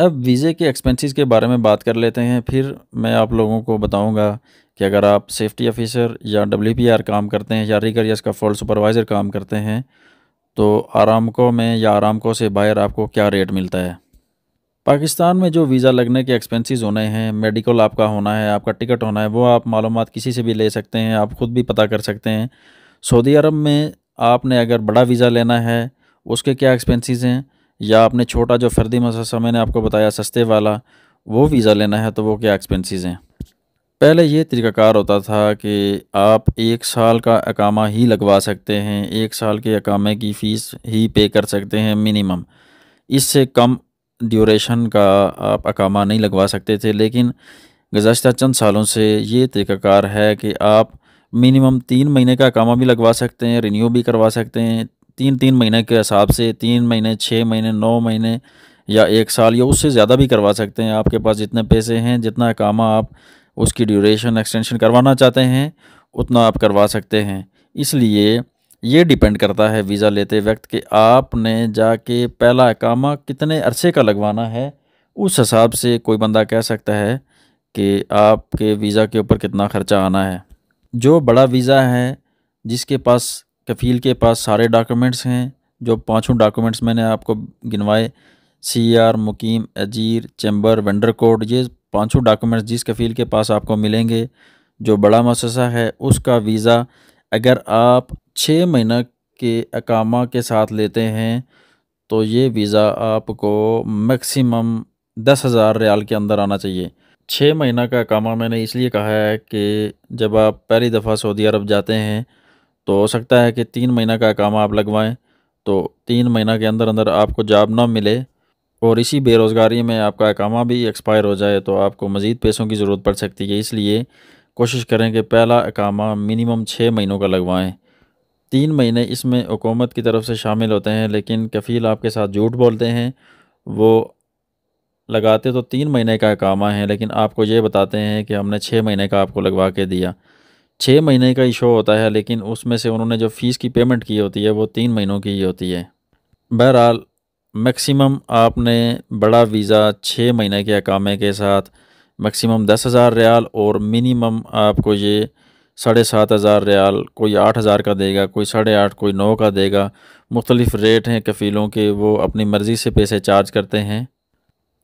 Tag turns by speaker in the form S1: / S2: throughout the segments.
S1: अब वीज़े के एक्सपेंसेस के बारे में बात कर लेते हैं फिर मैं आप लोगों को बताऊंगा कि अगर आप सेफ्टी ऑफिसर या डब्ल्यू काम करते हैं या रिगर या इसका फॉल्ट सुपरवाइज़र काम करते हैं तो आरामको में या आरामको से बाहर आपको क्या रेट मिलता है पाकिस्तान में जो वीज़ा लगने के एक्सपेंसेस होने हैं मेडिकल आपका होना है आपका टिकट होना है वो आप मालूम किसी से भी ले सकते हैं आप ख़ुद भी पता कर सकते हैं सऊदी अरब में आपने अगर बड़ा वीज़ा लेना है उसके क्या एक्सपेंसेस हैं या आपने छोटा जो फर्दी मसा मैंने आपको बताया सस्ते वाला वो वीज़ा लेना है तो वो क्या एक्सपेंसेस हैं पहले ये तरीक़ाकार होता था कि आप एक साल का अकामा ही लगवा सकते हैं एक साल के अकामे की फ़ीस ही पे कर सकते हैं मिनिमम इससे कम ड्यूरेशन का आप अकामा नहीं लगवा सकते थे लेकिन गुजशत चंद सालों से ये तरीक़ाकार है कि आप मिनिमम तीन महीने का अकामा भी लगवा सकते हैं रिन्यू भी करवा सकते हैं तीन तीन महीने के हिसाब से तीन महीने छः महीने नौ महीने या एक साल या उससे ज़्यादा भी करवा सकते हैं आपके पास जितने पैसे हैं जितना काम आप उसकी ड्यूरेशन एक्सटेंशन करवाना चाहते हैं उतना आप करवा सकते हैं इसलिए ये डिपेंड करता है वीज़ा लेते वक्त कि आपने जाके पहला अकामा कितने अरसे का लगवाना है उस हिसाब से कोई बंदा कह सकता है कि आपके वीज़ा के ऊपर कितना ख़र्चा आना है जो बड़ा वीज़ा है जिसके पास कफ़ील के पास सारे डॉक्यूमेंट्स हैं जो पांचों डॉक्यूमेंट्स मैंने आपको गिनवाए सी आर मुकीम अजीर चैम्बर वेंडर कोड ये पांचों डॉक्यूमेंट्स जिस कफ़ील के पास आपको मिलेंगे जो बड़ा मसा है उसका वीज़ा अगर आप छः महीना के अकामा के साथ लेते हैं तो ये वीज़ा आपको मैक्सिमम दस हज़ार रियाल के अंदर आना चाहिए छः महीना का अकामा मैंने इसलिए कहा है कि जब आप पहली दफ़ा सऊदी अरब जाते हैं तो हो सकता है कि तीन महीना का काम आप लगवाएं तो तीन महीना के अंदर अंदर आपको जॉब ना मिले और इसी बेरोज़गारी में आपका अकामा भी एक्सपायर हो जाए तो आपको मज़ीद पैसों की ज़रूरत पड़ सकती है इसलिए कोशिश करें कि पहला अकामा मिनिमम छः महीनों का लगवाएं तीन महीने इसमें हुकूमत की तरफ से शामिल होते हैं लेकिन कफ़ील आपके साथ झूठ बोलते हैं वो लगाते तो तीन महीने का अकामा है लेकिन आपको ये बताते हैं कि हमने छः महीने का आपको लगवा के दिया छः महीने का ही शो होता है लेकिन उसमें से उन्होंने जो फ़ीस की पेमेंट की होती है वो तीन महीनों की ही होती है बहरहाल मैक्सिमम आपने बड़ा वीज़ा छः महीने के अकामे के साथ मैक्सिमम दस हज़ार रियाल और मिनिमम आपको ये साढ़े सात हज़ार रियाल कोई आठ हज़ार का देगा कोई साढ़े आठ कोई नौ का देगा मुख्तलिफ़ रेट हैं कफ़ीलों के वो अपनी मर्ज़ी से पैसे चार्ज करते हैं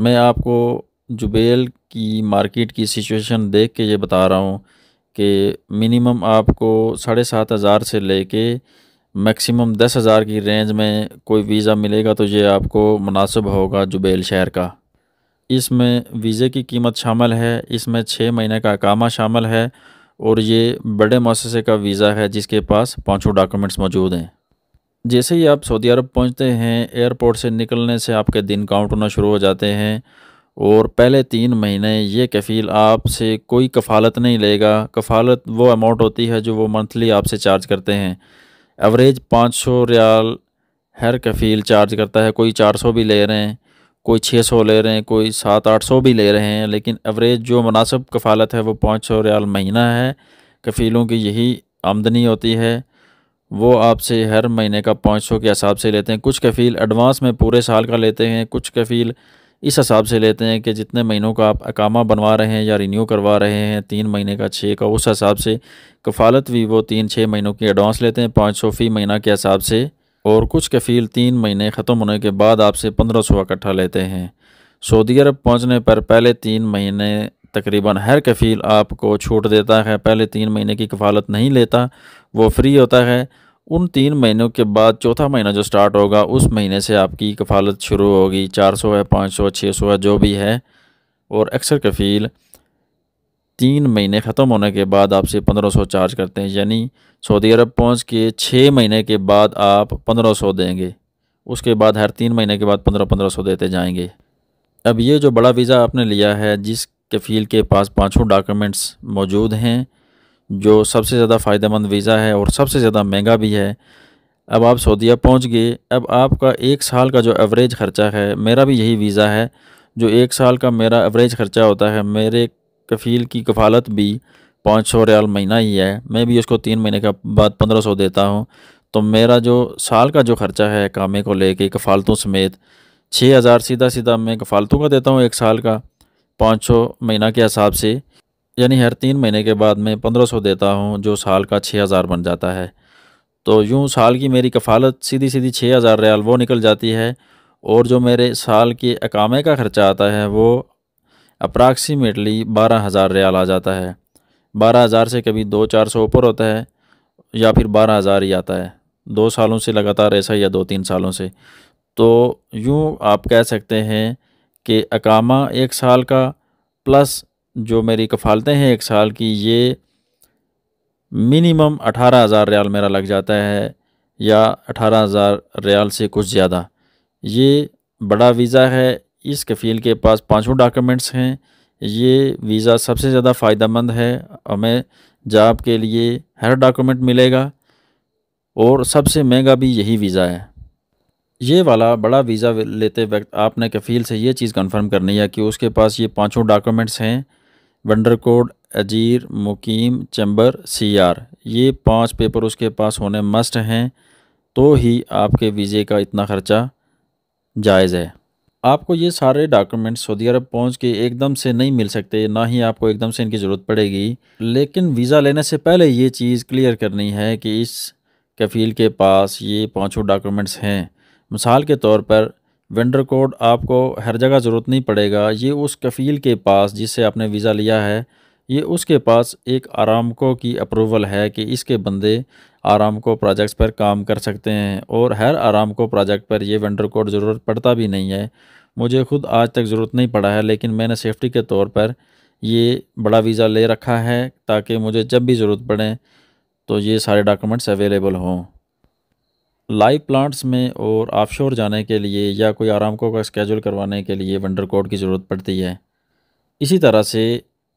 S1: मैं आपको जुबेल की मार्केट की सिचुएशन देख के ये बता रहा हूँ कि मिनिमम आपको साढ़े सात हज़ार से लेके मैक्सिमम दस हज़ार की रेंज में कोई वीज़ा मिलेगा तो ये आपको मुनासिब होगा जुबेल शहर का इसमें वीज़े की कीमत शामिल है इसमें छः महीने का अकामा शामिल है और ये बड़े मौसे का वीज़ा है जिसके पास पाँचों डॉक्यूमेंट्स मौजूद हैं जैसे ही आप सऊदी अरब पहुँचते हैं एयरपोर्ट से निकलने से आपके दिन काउंट होना शुरू हो जाते हैं और पहले तीन महीने ये कफ़ील आपसे कोई कफ़ालत नहीं लेगा कफ़ालत वो अमाउंट होती है जो वो मंथली आपसे चार्ज करते हैं एवरेज पाँच सौ रियाल हर कफ़ील चार्ज करता है कोई चार सौ भी ले रहे हैं कोई छः सौ ले रहे हैं कोई सात आठ सौ भी ले रहे हैं लेकिन एवरेज जो मुनासिब कफ़ालत है वो पाँच सौ रियाल महीना है कफ़ीलों की यही आमदनी होती है वो आपसे हर महीने का पाँच सौ के हिसाब से लेते हैं कुछ कफ़ील एडवांस में पूरे साल का लेते हैं कुछ कफ़ील इस हिसाब से लेते हैं कि जितने महीनों का आप अकामा बनवा रहे हैं या रिन्यू करवा रहे हैं तीन महीने का छः का उस हिसाब से कफालत भी वो तीन छः महीनों की एडवांस लेते हैं पाँच सौ फ़ी महीना के हिसाब से और कुछ कफ़ील तीन महीने ख़त्म होने के बाद आपसे पंद्रह सौ इकट्ठा लेते हैं सऊदी अरब पहुँचने पर पहले तीन महीने तकरीबन हर कफ़ील आपको छूट देता है पहले तीन महीने की कफालत नहीं लेता वो फ्री होता है उन तीन महीनों के बाद चौथा महीना जो स्टार्ट होगा उस महीने से आपकी कफालत शुरू होगी चार सौ है पाँच सौ छः सौ है जो भी है और अक्सर कफील तीन महीने ख़त्म होने के बाद आपसे पंद्रह सौ चार्ज करते हैं यानी सऊदी अरब पहुंच के छः महीने के बाद आप पंद्रह सौ देंगे उसके बाद हर तीन महीने के बाद पंद्रह पंद्रह सौ देते जाएंगे अब ये जो बड़ा वीज़ा आपने लिया है जिस कफील के पास पाँचों डॉक्यूमेंट्स मौजूद हैं जो सबसे ज़्यादा फ़ायदेमंद वीज़ा है और सबसे ज़्यादा महंगा भी है अब आप सऊदीया पहुंच गए अब आपका एक साल का जो एवरेज ख़र्चा है मेरा भी यही वीज़ा है जो एक साल का मेरा एवरेज ख़र्चा होता है मेरे कफ़ील की कफ़ालत भी पाँच सौ रियाल महीना ही है मैं भी उसको तीन महीने के बाद पंद्रह सौ देता हूँ तो मेरा जो साल का जो ख़र्चा है कामे को लेके कफ़ालतों समेत छः हज़ार सीधा सीधा मैं कफ़ालतों का देता हूँ एक साल का पाँच सौ महीना के हिसाब से यानी हर तीन महीने के बाद मैं पंद्रह सौ देता हूँ जो साल का छः हज़ार बन जाता है तो यूँ साल की मेरी कफालत सीधी सीधी छः हज़ार रियाल वो निकल जाती है और जो मेरे साल के अकामे का ख़र्चा आता है वो अप्रॉक्सीमेटली बारह हज़ार रियाल आ जाता है बारह हज़ार से कभी दो चार सौ ऊपर होता है या फिर बारह हज़ार ही आता है दो सालों से लगातार ऐसा या दो तीन सालों से तो यूँ आप कह सकते हैं कि अकामा एक साल का प्लस जो मेरी कफ़ालतें हैं एक साल की ये मिनिमम अठारह हज़ार रियाल मेरा लग जाता है या अठारह हज़ार रियाल से कुछ ज़्यादा ये बड़ा वीज़ा है इस कफ़ील के पास पांचों डॉक्यूमेंट्स हैं ये वीज़ा सबसे ज़्यादा फ़ायदा मंद है हमें जॉब के लिए हर डॉक्यूमेंट मिलेगा और सबसे महंगा भी यही वीज़ा है ये वाला बड़ा वीज़ा लेते वक्त आपने कफ़ील से ये चीज़ कंफर्म करनी है कि उसके पास ये पांचों डॉक्यूमेंट्स हैं वंडर कोड अजीर मुकीम चैम्बर सीआर ये पांच पेपर उसके पास होने मस्ट हैं तो ही आपके वीज़े का इतना ख़र्चा जायज़ है आपको ये सारे डॉक्यूमेंट सऊदी अरब पहुंच के एकदम से नहीं मिल सकते ना ही आपको एकदम से इनकी ज़रूरत पड़ेगी लेकिन वीज़ा लेने से पहले ये चीज़ क्लियर करनी है कि इस कफ़ील के पास ये पाँचों डॉक्यूमेंट्स हैं मिसाल के तौर पर वेंडर कोड आपको हर जगह ज़रूरत नहीं पड़ेगा ये उस कफ़ील के पास जिससे आपने वीज़ा लिया है ये उसके पास एक आरामको की अप्रूवल है कि इसके बंदे आरामको प्रोजेक्ट्स पर काम कर सकते हैं और हर आरामको प्रोजेक्ट पर यह वेंडर कोड ज़रूरत पड़ता भी नहीं है मुझे खुद आज तक ज़रूरत नहीं पड़ा है लेकिन मैंने सेफ्टी के तौर पर ये बड़ा वीज़ा ले रखा है ताकि मुझे जब भी ज़रूरत पड़े तो ये सारे डॉक्यूमेंट्स अवेलेबल हों लाइव प्लांट्स में और ऑफशोर जाने के लिए या कोई आरामको का स्केजूल करवाने के लिए वंडर कोड की ज़रूरत पड़ती है इसी तरह से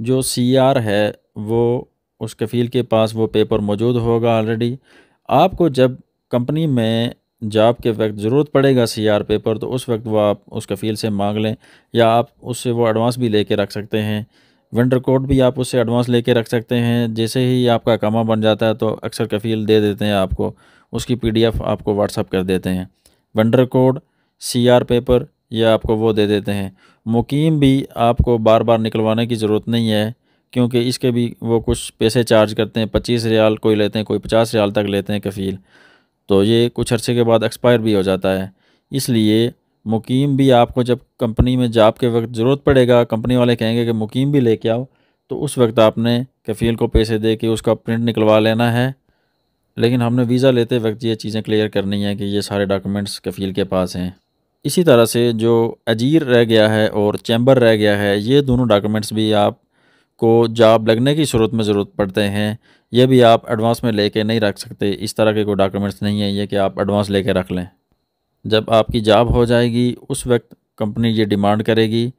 S1: जो सी आर है वो उस कफ़ील के पास वो पेपर मौजूद होगा ऑलरेडी आपको जब कंपनी में जॉब के वक्त ज़रूरत पड़ेगा सी आर पेपर तो उस वक्त वो आप उस कफ़ील से मांग लें या आप उससे वो एडवांस भी ले कर रख सकते हैं विंटर कोट भी आप उससे एडवांस लेके रख सकते हैं जैसे ही आपका कामा बन जाता है तो अक्सर कफील दे देते हैं आपको उसकी पीडीएफ आपको व्हाट्सअप कर देते हैं विंटर कोड सीआर पेपर ये आपको वो दे देते हैं मुकीम भी आपको बार बार निकलवाने की ज़रूरत नहीं है क्योंकि इसके भी वो कुछ पैसे चार्ज करते हैं पच्चीस रियाल कोई लेते हैं कोई पचास रियाल तक लेते हैं कफ़ील तो ये कुछ अर्से के बाद एक्सपायर भी हो जाता है इसलिए मुकीम भी आपको जब कंपनी में जाप के वक्त ज़रूरत पड़ेगा कंपनी वाले कहेंगे कि मुकीम भी लेके आओ तो उस वक्त आपने कफ़ील को पैसे दे के उसका प्रिंट निकलवा लेना है लेकिन हमने वीज़ा लेते वक्त ये चीज़ें क्लियर करनी है कि ये सारे डॉक्यूमेंट्स कफ़ील के पास हैं इसी तरह से जो अजीर रह गया है और चैम्बर रह गया है ये दोनों डॉक्यूमेंट्स भी आप को जॉब लगने की सूरत में ज़रूरत पड़ते हैं ये भी आप एडवांस में लेके नहीं रख सकते इस तरह के कोई डॉक्यूमेंट्स नहीं है ये कि आप एडवांस लेके रख लें जब आपकी जॉब हो जाएगी उस वक्त कंपनी ये डिमांड करेगी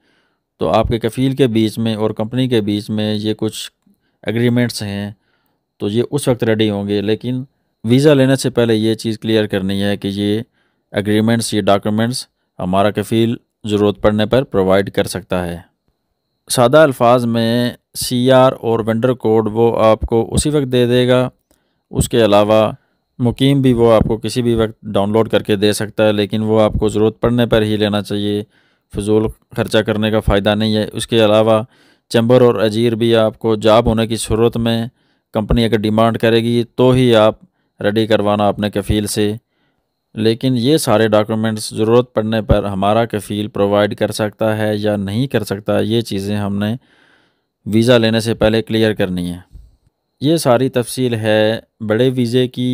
S1: तो आपके कफ़ील के बीच में और कंपनी के बीच में ये कुछ एग्रीमेंट्स हैं तो ये उस वक्त रेडी होंगे लेकिन वीज़ा लेने से पहले ये चीज़ क्लियर करनी है कि ये एग्रीमेंट्स ये डॉक्यूमेंट्स हमारा कफ़ील ज़रूरत पड़ने पर प्रोवाइड कर सकता है सादा अल्फाज में सी आर और वेंडर कोड वो आपको उसी वक्त दे देगा उसके अलावा मुकीम भी वो आपको किसी भी वक्त डाउनलोड करके दे सकता है लेकिन वो आपको ज़रूरत पड़ने पर ही लेना चाहिए फजूल खर्चा करने का फ़ायदा नहीं है उसके अलावा चैम्बर और अजीर भी आपको जॉब होने की सूरत में कंपनी अगर डिमांड करेगी तो ही आप रेडी करवाना अपने कफ़ील से लेकिन ये सारे डॉक्यूमेंट्स ज़रूरत पड़ने पर हमारा कफ़ील प्रोवाइड कर सकता है या नहीं कर सकता ये चीज़ें हमने वीज़ा लेने से पहले क्लियर करनी है ये सारी तफसील है बड़े वीज़े की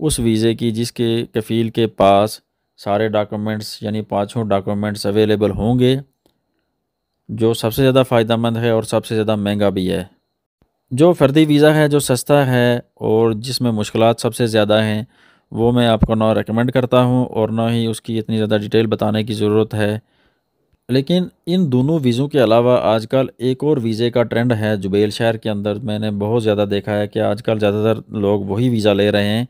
S1: उस वीज़े की जिसके कफ़ील के पास सारे डॉक्यूमेंट्स यानी पाँचों डॉक्यूमेंट्स अवेलेबल होंगे जो सबसे ज़्यादा फ़ायदा है और सबसे ज़्यादा महंगा भी है जो फ़र्दी वीज़ा है जो सस्ता है और जिसमें मुश्किल सबसे ज़्यादा हैं वो मैं आपको ना रिकमेंड करता हूँ और ना ही उसकी इतनी ज़्यादा डिटेल बताने की ज़रूरत है लेकिन इन दोनों वीज़ों के अलावा आजकल एक और वीज़े का ट्रेंड है जुबेल शहर के अंदर मैंने बहुत ज़्यादा देखा है कि आजकल ज़्यादातर लोग वही वीज़ा ले रहे हैं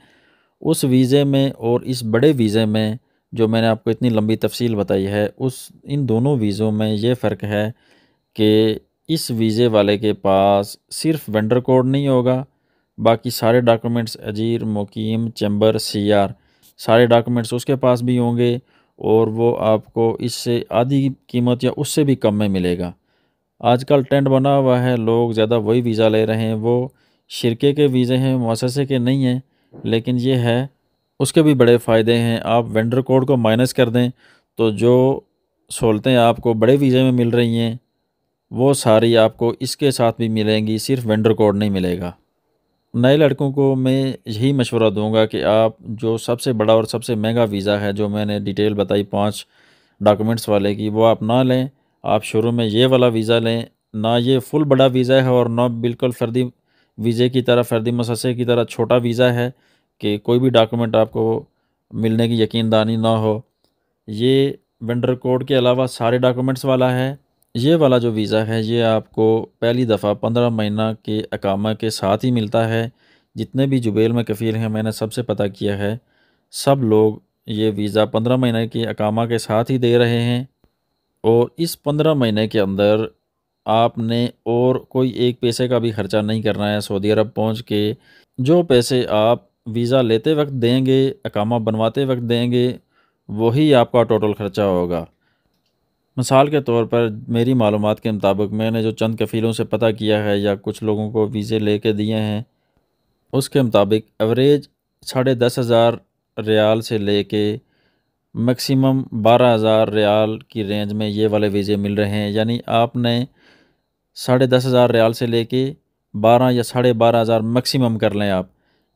S1: उस वीज़े में और इस बड़े वीज़े में जो मैंने आपको इतनी लंबी तफसील बताई है उस इन दोनों वीज़ों में ये फ़र्क है कि इस वीज़े वाले के पास सिर्फ वेंडर कोड नहीं होगा बाकी सारे डॉक्यूमेंट्स अजीर मुकीम चैम्बर सीआर सारे डॉक्यूमेंट्स उसके पास भी होंगे और वो आपको इससे आधी कीमत या उससे भी कम में मिलेगा आजकल टेंट बना हुआ है लोग ज़्यादा वही वीज़ा ले रहे हैं वो शिरके के वीज़े हैं मुससे के नहीं हैं लेकिन ये है उसके भी बड़े फ़ायदे हैं आप वेंडर कोड को माइनस कर दें तो जो सहूलतें आपको बड़े वीज़े में मिल रही हैं वो सारी आपको इसके साथ भी मिलेंगी सिर्फ वेंडर कोड नहीं मिलेगा नए लड़कों को मैं यही मशवरा दूंगा कि आप जो सबसे बड़ा और सबसे महंगा वीज़ा है जो मैंने डिटेल बताई पांच डॉक्यूमेंट्स वाले की वो आप ना लें आप शुरू में ये वाला वीज़ा लें ना ये फुल बड़ा वीज़ा है और ना बिल्कुल फर्दी वीज़े की तरह फर्दी मसासे की तरह छोटा वीज़ा है कि कोई भी डॉक्यूमेंट आपको मिलने की यकीन दानी ना हो ये वेंडर कोड के अलावा सारे डॉक्यूमेंट्स वाला है ये वाला जो वीज़ा है ये आपको पहली दफ़ा पंद्रह महीना के अकामा के साथ ही मिलता है जितने भी जुबेल में कफ़ील हैं मैंने सबसे पता किया है सब लोग ये वीज़ा पंद्रह महीने के अकामा के साथ ही दे रहे हैं और इस पंद्रह महीने के अंदर आपने और कोई एक पैसे का भी ख़र्चा नहीं करना है सऊदी अरब पहुंच के जो पैसे आप वीज़ा लेते वक्त देंगे अकामा बनवाते वक्त देंगे वही आपका टोटल ख़र्चा होगा मिसाल के तौर पर मेरी मालूम के मुताबिक मैंने जो चंद कफ़ीलों से पता किया है या कुछ लोगों को वीज़े ले कर दिए हैं उसके मुताबिक एवरेज साढ़े दस हज़ार रियाल से ले कर मैक्सीम बारह हज़ार रियाल की रेंज में ये वाले वीज़े मिल रहे हैं यानी आपने साढ़े दस हज़ार रियाल से ले कर बारह या साढ़े बारह हज़ार मैक्सीम कर लें आप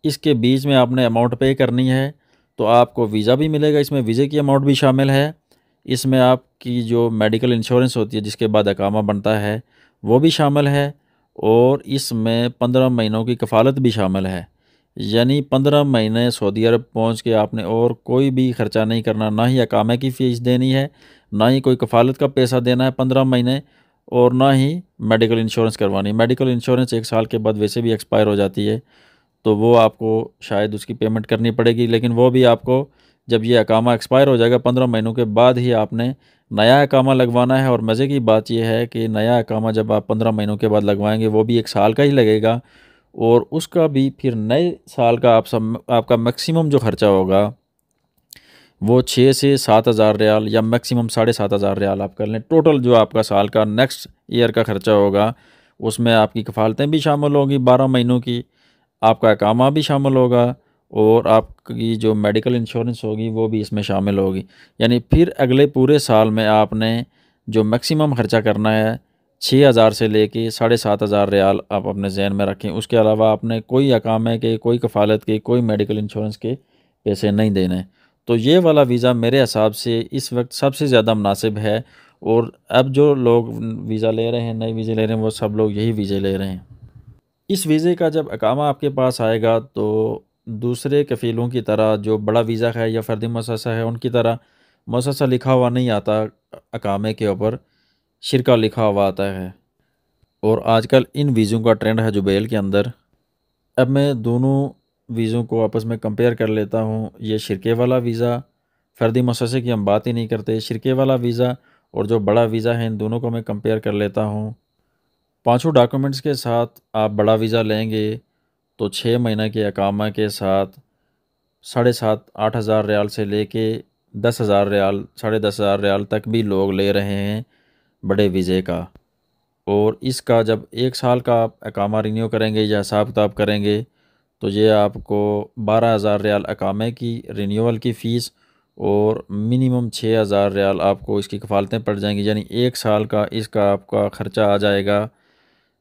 S1: इसके बीच में आपने अमाउंट पे करनी है तो आपको वीज़ा भी मिलेगा इसमें वीज़े की अमाउंट भी शामिल है इसमें आपकी जो मेडिकल इंश्योरेंस होती है जिसके बाद अकामा बनता है वो भी शामिल है और इसमें पंद्रह महीनों की कफ़ालत भी शामिल है यानी पंद्रह महीने सऊदी अरब पहुंच के आपने और कोई भी ख़र्चा नहीं करना ना ही अकामे की फ़ीस देनी है ना ही कोई कफ़ालत का पैसा देना है पंद्रह महीने और ना ही मेडिकल इंश्योरेंस करवानी मेडिकल इंश्योरेंस एक साल के बाद वैसे भी एक्सपायर हो जाती है तो वो आपको शायद उसकी पेमेंट करनी पड़ेगी लेकिन वो भी आपको जब ये अकामा एक्सपायर हो जाएगा पंद्रह महीनों के बाद ही आपने नया अकामा लगवाना है और मज़े की बात यह है कि नया अकामा जब आप पंद्रह महीनों के बाद लगवाएंगे वो भी एक साल का ही लगेगा और उसका भी फिर नए साल का आप सब आपका मैक्सिमम जो ख़र्चा होगा वो छः से सात हज़ार रियाल या मैक्सिमम साढ़े सात हज़ार रियाल आप कर लें टोटल जो आपका साल का नेक्स्ट ईयर का ख़र्चा होगा उसमें आपकी कफालतें भी शामिल होंगी बारह महीनों की आपका अकामा भी शामिल होगा और आपकी जो मेडिकल इंश्योरेंस होगी वो भी इसमें शामिल होगी यानी फिर अगले पूरे साल में आपने जो मैक्सिमम ख़र्चा करना है छः हज़ार से ले कर साढ़े सात हज़ार रियाल आप अपने जहन में रखें उसके अलावा आपने कोई अकामे के कोई कफालत के कोई मेडिकल इंश्योरेंस के पैसे नहीं देने तो ये वाला वीज़ा मेरे हिसाब से इस वक्त सबसे ज़्यादा मुनासिब है और अब जो लोग वीज़ा ले रहे हैं नए वीज़े ले रहे हैं वो सब लोग यही वीज़े ले रहे हैं इस वीज़े का जब अकामा आपके पास आएगा तो दूसरे कफ़ीलों की तरह जो बड़ा वीज़ा है या फर्दी मसासा है उनकी तरह मसासा लिखा हुआ नहीं आता अकामे के ऊपर शिरका लिखा हुआ आता है और आजकल इन वीज़ों का ट्रेंड है जुबेल के अंदर अब मैं दोनों वीज़ों को आपस में कंपेयर कर लेता हूँ ये शिरके वाला वीज़ा फर्दी मसासे की हम बात ही नहीं करते शिरके वाला वीज़ा और जो बड़ा वीज़ा है इन दोनों को मैं कंपेयर कर लेता हूँ पांचों डॉक्यूमेंट्स के साथ आप बड़ा वीज़ा लेंगे तो छः महीने के अकामा के साथ साढ़े सात आठ हज़ार रियाल से लेके दस हज़ार रियाल साढ़े दस हज़ार रियाल तक भी लोग ले रहे हैं बड़े वीज़े का और इसका जब एक साल का आप अकामा रिन्यू करेंगे या हिसाब किताब करेंगे तो ये आपको बारह हज़ार रियाल अकामे की रिन्यूअल की फ़ीस और मिनिमम छः हज़ार रियाल आपको इसकी कफालतें पड़ जाएंगी यानी एक साल का इसका आपका ख़र्चा आ जाएगा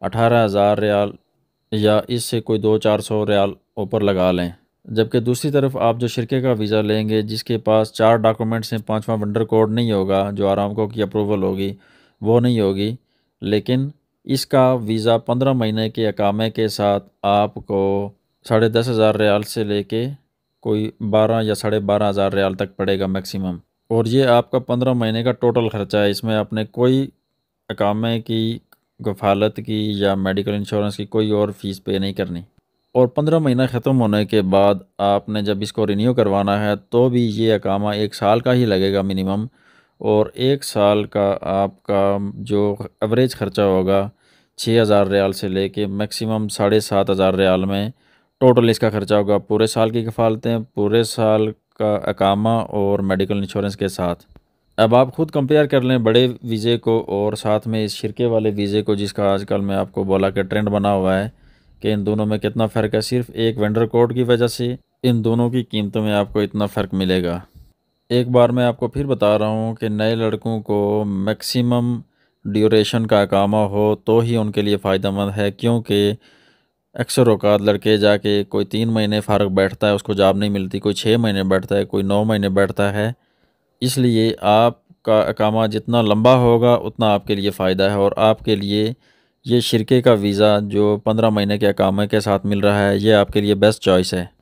S1: अठारह हज़ार रियाल या इससे कोई दो चार सौ रियाल ऊपर लगा लें जबकि दूसरी तरफ आप जो शिरके का वीज़ा लेंगे जिसके पास चार डॉक्यूमेंट्स हैं पाँचवा वंडर कोड नहीं होगा जो आरामको की अप्रूवल होगी वो नहीं होगी लेकिन इसका वीज़ा पंद्रह महीने के अकामे के साथ आपको साढ़े दस हज़ार रियाल से लेके कोई बारह या साढ़े बारह हज़ार रियाल तक पड़ेगा मैक्सिमम और ये आपका पंद्रह महीने का टोटल ख़र्चा है इसमें आपने कोई अकामे की गफालत की या मेडिकल इंश्योरेंस की कोई और फ़ीस पे नहीं करनी और पंद्रह महीना ख़त्म होने के बाद आपने जब इसको रिन्यू करवाना है तो भी ये अकामा एक साल का ही लगेगा मिनिमम और एक साल का आपका जो एवरेज ख़र्चा होगा छः हज़ार रियाल से लेके मैक्सिमम साढ़े सात हज़ार रियाल में टोटल इसका ख़र्चा होगा पूरे साल की कफालतें पूरे साल का अकामा और मेडिकल इंश्योरेंस के साथ अब आप खुद कंपेयर कर लें बड़े वीज़े को और साथ में इस शिरके वाले वीज़े को जिसका आजकल मैं आपको बोला कि ट्रेंड बना हुआ है कि इन दोनों में कितना फ़र्क है सिर्फ एक वेंडर कोड की वजह से इन दोनों की कीमतों में आपको इतना फ़र्क मिलेगा एक बार मैं आपको फिर बता रहा हूँ कि नए लड़कों को मैक्सिमम ड्यूरेशन का अकामा हो तो ही उनके लिए फ़ायदा मंद है क्योंकि अक्सर अवकात लड़के जाके कोई तीन महीने फर्क बैठता है उसको जॉब नहीं मिलती कोई छः महीने बैठता है कोई नौ महीने बैठता है इसलिए आपका अकामा जितना लंबा होगा उतना आपके लिए फ़ायदा है और आपके लिए ये शिरके का वीज़ा जो पंद्रह महीने के अकामे के साथ मिल रहा है ये आपके लिए बेस्ट चॉइस है